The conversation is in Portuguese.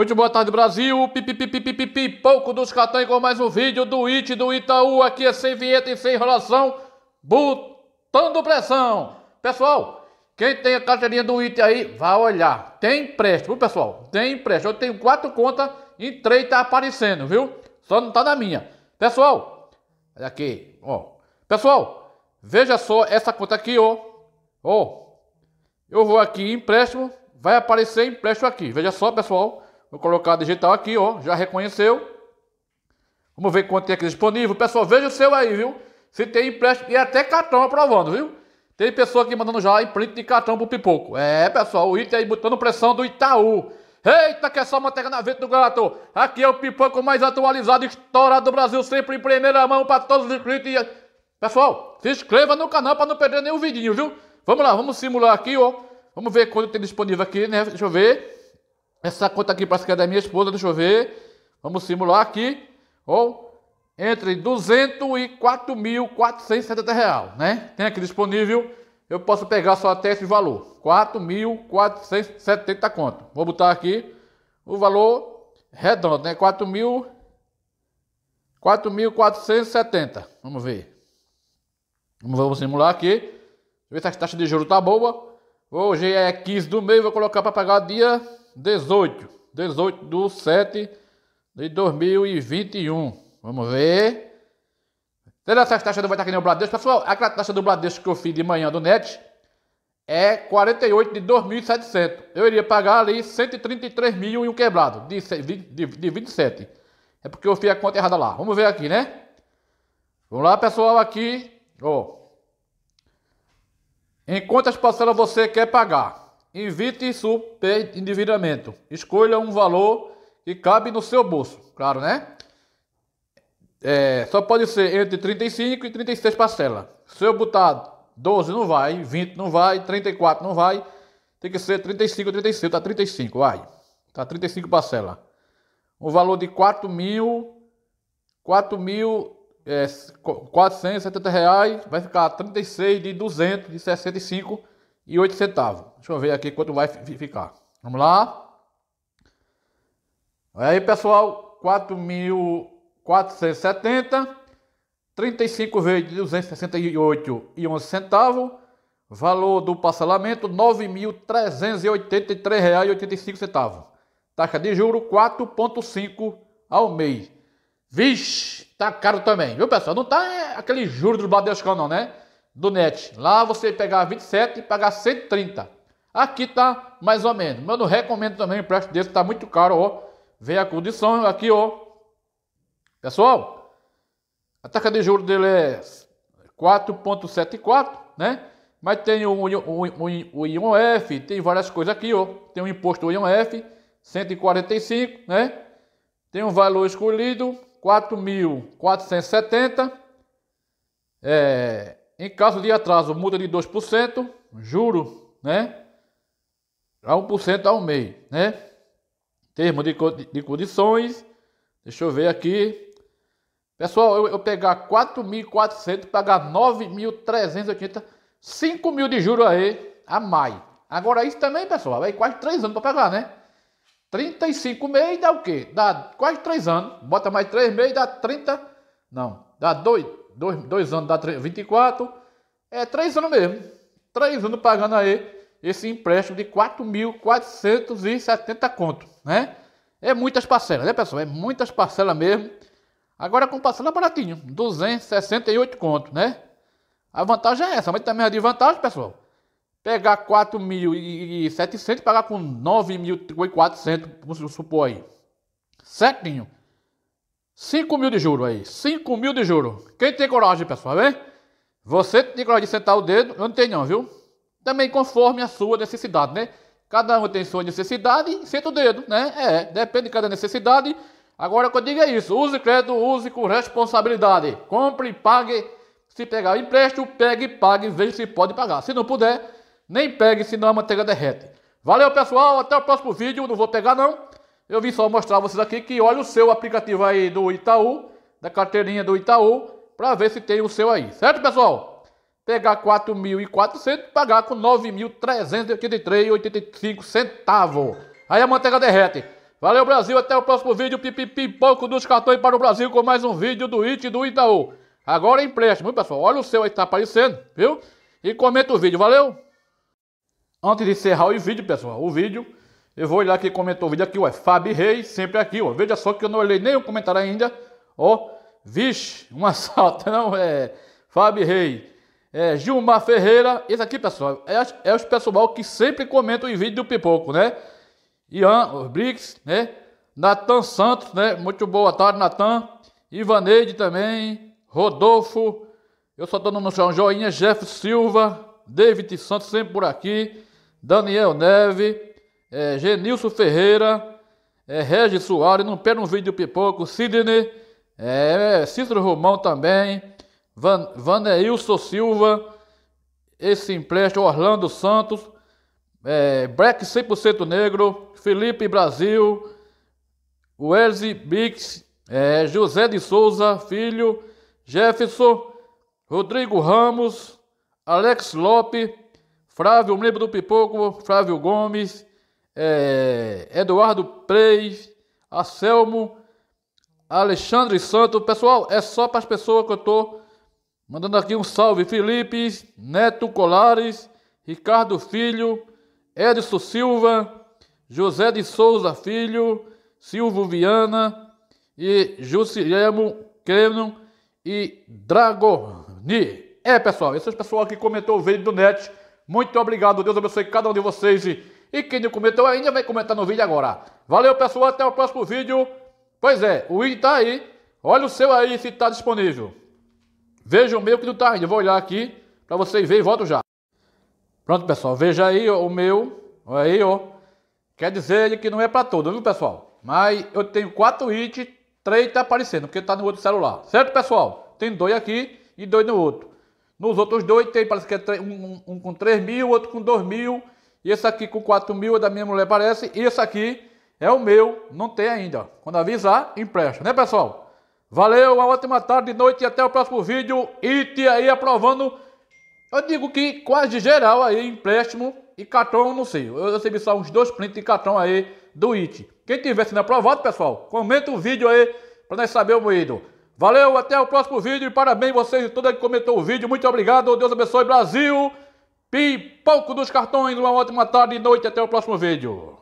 Muito boa tarde, Brasil. Pipipipipipipi, pouco dos Catan com mais um vídeo do IT do Itaú. Aqui é sem vinheta e sem enrolação, botando pressão. Pessoal, quem tem a carteirinha do IT aí, vá olhar. Tem empréstimo, pessoal. Tem empréstimo. Eu tenho quatro contas e três tá aparecendo, viu? Só não tá na minha. Pessoal, aqui, ó. Pessoal, veja só essa conta aqui, ó. Ó. Eu vou aqui em empréstimo, vai aparecer empréstimo aqui. Veja só, pessoal. Vou colocar digital aqui, ó. Já reconheceu. Vamos ver quanto tem aqui disponível. Pessoal, veja o seu aí, viu? Se tem empréstimo e até cartão aprovando, viu? Tem pessoa aqui mandando já imprint de cartão pro pipoco. É, pessoal, o item aí botando pressão do Itaú. Eita, que é só manteiga na vento do gato. Aqui é o pipoco mais atualizado, estourado do Brasil, sempre em primeira mão para todos os inscritos. Pessoal, se inscreva no canal para não perder nenhum vidinho, viu? Vamos lá, vamos simular aqui, ó. Vamos ver quanto tem disponível aqui, né? Deixa eu ver. Essa conta aqui parece que é da minha esposa, deixa eu ver. Vamos simular aqui. Ou oh, entre 204.470 reais, né? Tem aqui disponível. Eu posso pegar só até esse valor, 4.470 conto. Vou botar aqui o valor redondo, né? 4.000 4.470. Vamos ver. Vamos simular aqui. Ver se a taxa de juro tá boa. Hoje é 15 do meio, vou colocar para pagar dia 18. 18 do 7 de 2021. Vamos ver. Será que essa taxa não vai estar aqui no Bradesco? Pessoal, aquela taxa do Bradesco que eu fiz de manhã do NET é 48 de 2.700. Eu iria pagar ali 133 mil e um quebrado, de, de, de 27. É porque eu fiz a conta errada lá. Vamos ver aqui, né? Vamos lá, pessoal, aqui. Ó. Em quantas parcelas você quer pagar? Invite super endividamento. Escolha um valor que cabe no seu bolso, claro, né? É, só pode ser entre 35 e 36 parcelas. Se eu botar 12 não vai, 20 não vai, 34 não vai. Tem que ser 35 36, tá 35, vai. Tá 35 parcelas. Um valor de 4 mil, 4 mil, é, 470 reais, vai ficar 36 de 265 e 8 centavos. Deixa eu ver aqui quanto vai ficar. Vamos lá. Aí, pessoal, 4.470, 35 vezes 268 e 11 centavos. Valor do parcelamento, R$ 9.383,85. Taxa de juro 4,5 ao mês. Vixe, tá caro também, viu, pessoal? Não tá é, aquele juro do Bradescão, não, né? do net. Lá você pegar 27 e pagar 130. Aqui tá mais ou menos. Mas eu não recomendo também empréstimo desse, tá muito caro, ó. Vem a condição aqui, ó. Pessoal, a taxa de juros dele é 4.74, né? Mas tem o, o, o, o IOF, tem várias coisas aqui, ó. Tem o imposto IOF, 145, né? Tem um valor escolhido, 4.470. É, em caso de atraso, multa de 2%, juro, né? A 1% ao mês, né? Termo de, de condições. Deixa eu ver aqui. Pessoal, eu, eu pegar 4.400, pagar 9.380, 5 mil de juros aí a mais. Agora, isso também, pessoal, vai quase 3 anos para pagar, né? 35 meses dá o quê? Dá quase 3 anos. Bota mais 3 meses, dá 30. Não, dá 2. Dois, dois anos dá 24. É três anos mesmo. Três anos pagando aí esse empréstimo de 4.470 conto, né? É muitas parcelas, né, pessoal? É muitas parcelas mesmo. Agora com parcela baratinho, 268 conto, né? A vantagem é essa, mas também a é desvantagem, pessoal. Pegar 4.700 pagar com 9.400, vamos supor aí. Certinho. 5 mil de juro aí. 5 mil de juro. Quem tem coragem, pessoal, vem? Você tem coragem de sentar o dedo? Eu não tenho não, viu? Também conforme a sua necessidade, né? Cada um tem sua necessidade e senta o dedo, né? É, depende de cada necessidade. Agora o que eu digo é isso. Use crédito, use com responsabilidade. Compre, pague. Se pegar o empréstimo, pegue e pague. Veja se pode pagar. Se não puder, nem pegue, senão a manteiga derrete. Valeu, pessoal. Até o próximo vídeo. Não vou pegar, não. Eu vim só mostrar a vocês aqui que olha o seu aplicativo aí do Itaú, da carteirinha do Itaú, para ver se tem o seu aí. Certo, pessoal? Pegar 4.400 pagar com 9.383,85 centavos. Aí a manteiga derrete. Valeu, Brasil. Até o próximo vídeo. Pipipi, pouco dos cartões para o Brasil com mais um vídeo do IT do Itaú. Agora empréstimo, pessoal? Olha o seu aí que tá aparecendo, viu? E comenta o vídeo, valeu? Antes de encerrar o vídeo, pessoal, o vídeo eu vou olhar quem comentou o vídeo aqui, ó. É Fábio Reis, sempre aqui, ó. Veja só que eu não olhei nenhum comentário ainda. Ó, vixe, um assalto, não é? Fábio Reis, é, Gilmar Ferreira. Esse aqui, pessoal, é, é os pessoal que sempre comentam em vídeo do Pipoco, né? Ian, os Briggs, né? Natan Santos, né? Muito boa tarde, Natan. Ivaneide também. Rodolfo. Eu só tô dando um joinha. Jeff Silva. David Santos sempre por aqui. Daniel Neve é, Genilson Ferreira, é, Regis Soares, não perde um vídeo pipoco, Sidney, é, é, Cícero Romão também, Van, Vaneilson Silva, esse empréstimo, Orlando Santos, é, Black 100% Negro, Felipe Brasil, Wesley Bix, é, José de Souza Filho, Jefferson, Rodrigo Ramos, Alex Lope, Flávio, membro do Pipoco, Flávio Gomes, é, Eduardo Preis, Anselmo, Alexandre Santo. Pessoal, é só para as pessoas que eu estou mandando aqui um salve. Felipe, Neto Colares, Ricardo Filho, Edson Silva, José de Souza Filho, Silvio Viana e Juscelmo Creno e Dragoni. É, pessoal, esses pessoal que comentou o vídeo do net. Muito obrigado. Deus abençoe cada um de vocês e e quem não comentou ainda vai comentar no vídeo agora. Valeu, pessoal. Até o próximo vídeo. Pois é, o vídeo tá aí. Olha o seu aí se tá disponível. Veja o meu que não tá ainda. Vou olhar aqui para vocês verem e volto já. Pronto, pessoal. Veja aí ó, o meu. Olha aí, ó. Quer dizer que não é para todo, viu, pessoal? Mas eu tenho quatro itens, três tá aparecendo, porque tá no outro celular. Certo, pessoal? Tem dois aqui e dois no outro. Nos outros dois tem, parece que é um, um, um com 3 mil, outro com 2 mil esse aqui com 4 mil é da minha mulher, parece. E esse aqui é o meu, não tem ainda. Quando avisar, empresta, né, pessoal? Valeu, uma ótima tarde, noite e até o próximo vídeo. IT aí aprovando, eu digo que quase geral aí, empréstimo e cartão, não sei. Eu recebi só uns dois prints de cartão aí do IT. Quem tiver sendo aprovado, pessoal, comenta o vídeo aí para nós saber o moído. Valeu, até o próximo vídeo e parabéns vocês e toda que comentou o vídeo. Muito obrigado, Deus abençoe Brasil. Pipoco dos cartões, uma ótima tarde e noite. Até o próximo vídeo.